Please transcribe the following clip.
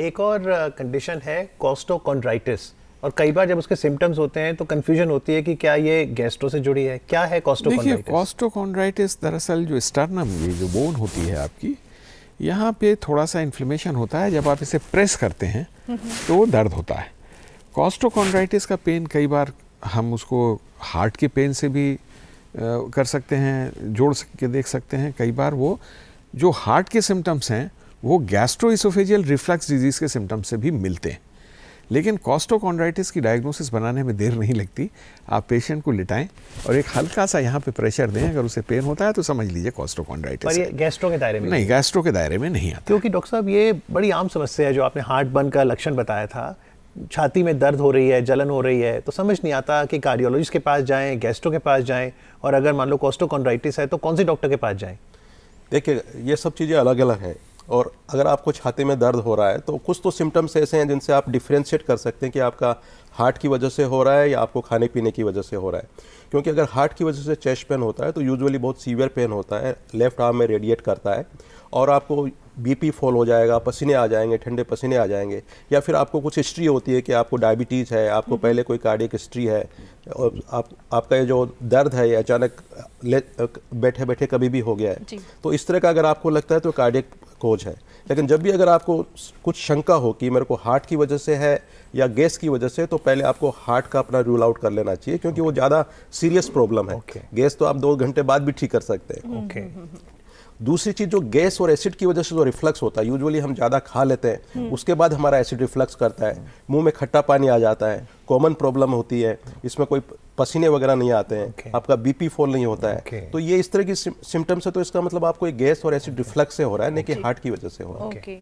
एक और कंडीशन है कॉस्टोकॉन्ड्राइटिस और कई बार जब उसके सिम्टम्स होते हैं तो कंफ्यूजन होती है कि क्या ये गैस्ट्रो से जुड़ी है क्या है कॉस्टोकॉन्ड्राइटिस कॉस्टोकॉन्ड्राइटिस दरअसल जो स्टर्नम ये जो बोन होती है आपकी यहाँ पे थोड़ा सा इन्फ्लेमेशन होता है जब आप इसे प्रेस करते हैं तो दर्द होता है कॉस्टोकॉन्ड्राइटिस का पेन कई बार हम उसको हार्ट के पेन से भी कर सकते हैं जोड़ के देख सकते हैं कई बार वो जो हार्ट के सिम्टम्स हैं वो गैस्ट्रोइसोफेजियल रिफ्लक्स डिजीज़ के सिम्टम्स से भी मिलते हैं लेकिन कॉस्टोकॉन्ड्राइटिस की डायग्नोसिस बनाने में देर नहीं लगती आप पेशेंट को लिटाएं और एक हल्का सा यहाँ पे प्रेशर दें अगर उसे पेन होता है तो समझ लीजिए कॉस्टोकॉन्ड्राइटिस गैस्ट्रो के दायरे में नहीं गैस्ट्रो के दायरे में नहीं आता क्योंकि डॉक्टर साहब ये बड़ी आम समस्या है जो आपने हार्ट बर्न का लक्षण बताया था छाती में दर्द हो रही है जलन हो रही है तो समझ नहीं आता कि कार्डियोलॉजिस्ट के पास जाएं गैस्ट्रो के पास जाएं और अगर मान लो कॉस्टोकॉन्ड्राइटिस है तो कौन से डॉक्टर के पास जाएं देखिए ये सब चीज़ें अलग अलग है और अगर आपको छाती में दर्द हो रहा है तो कुछ तो सिम्टम्स ऐसे हैं जिनसे आप डिफ्रेंशिएट कर सकते हैं कि आपका हार्ट की वजह से हो रहा है या आपको खाने पीने की वजह से हो रहा है क्योंकि अगर हार्ट की वजह से चेस्ट पेन होता है तो यूजुअली बहुत सीवियर पेन होता है लेफ्ट आर्म में रेडिएट करता है और आपको बीपी फॉल हो जाएगा पसीने आ जाएंगे ठंडे पसीने आ जाएंगे या फिर आपको कुछ हिस्ट्री होती है कि आपको डायबिटीज़ है आपको हम्म। पहले कोई कार्डिक हिस्ट्री है और आप आपका ये जो दर्द है ये अचानक बैठे बैठे कभी भी हो गया है तो इस तरह का अगर आपको लगता है तो कार्डिक कोज है लेकिन जब भी अगर आपको कुछ शंका हो कि मेरे को हार्ट की वजह से है या गैस की वजह से तो पहले आपको हार्ट का अपना रूल आउट कर लेना चाहिए क्योंकि okay. वो ज़्यादा सीरियस प्रॉब्लम है okay. गैस तो आप दो घंटे बाद भी ठीक कर सकते हैं okay. दूसरी चीज़ जो गैस और एसिड की वजह से जो रिफ्लक्स होता है यूजुअली हम ज़्यादा खा लेते हैं हम्म। उसके बाद हमारा एसिड रिफ्लक्स करता है मुंह में खट्टा पानी आ जाता है कॉमन प्रॉब्लम होती है इसमें कोई पसीने वगैरह नहीं आते हैं okay. आपका बीपी फॉल नहीं होता है okay. तो ये इस तरह की सिम्टम्स है तो इसका मतलब आपको गैस और एसिड रिफ्लक्स से हो रहा है नहीं कि हार्ट की वजह से हो रहा है